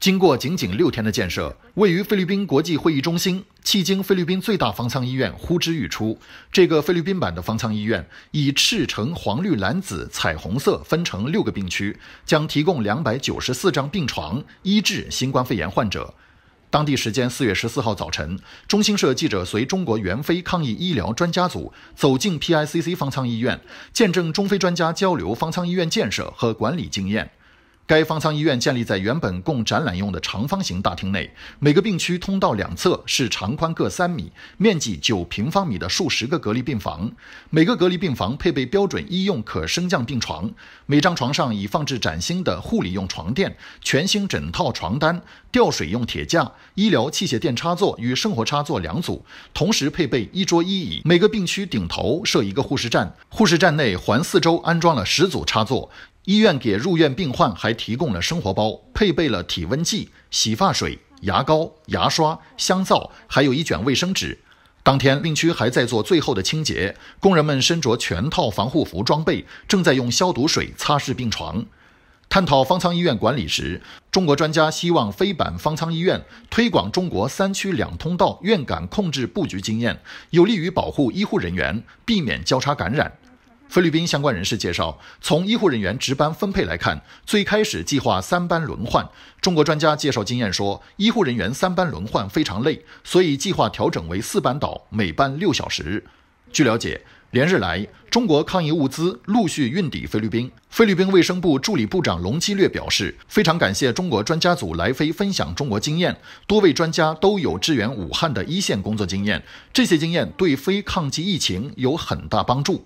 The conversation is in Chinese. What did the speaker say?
经过仅仅六天的建设，位于菲律宾国际会议中心、迄今菲律宾最大方舱医院呼之欲出。这个菲律宾版的方舱医院以赤橙黄绿蓝紫彩虹色分成六个病区，将提供两百九十四张病床，医治新冠肺炎患者。当地时间四月十四号早晨，中新社记者随中国援非抗疫医疗专家组走进 PICC 方舱医院，见证中非专家交流方舱医院建设和管理经验。该方舱医院建立在原本供展览用的长方形大厅内，每个病区通道两侧是长宽各三米、面积九平方米的数十个隔离病房，每个隔离病房配备标准医用可升降病床，每张床上已放置崭新的护理用床垫、全新枕套、床单、吊水用铁架、医疗器械电插座与生活插座两组，同时配备一桌一椅。每个病区顶头设一个护士站，护士站内环四周安装了十组插座。医院给入院病患还提供了生活包，配备了体温计、洗发水、牙膏、牙刷、香皂，还有一卷卫生纸。当天，病区还在做最后的清洁，工人们身着全套防护服装备，正在用消毒水擦拭病床。探讨方舱医院管理时，中国专家希望非板方舱医院推广中国“三区两通道”院感控制布局经验，有利于保护医护人员，避免交叉感染。菲律宾相关人士介绍，从医护人员值班分配来看，最开始计划三班轮换。中国专家介绍经验说，医护人员三班轮换非常累，所以计划调整为四班倒，每班六小时。据了解，连日来，中国抗疫物资陆续运抵菲律宾。菲律宾卫生部助理部长龙基略表示，非常感谢中国专家组来菲分享中国经验，多位专家都有支援武汉的一线工作经验，这些经验对非抗击疫情有很大帮助。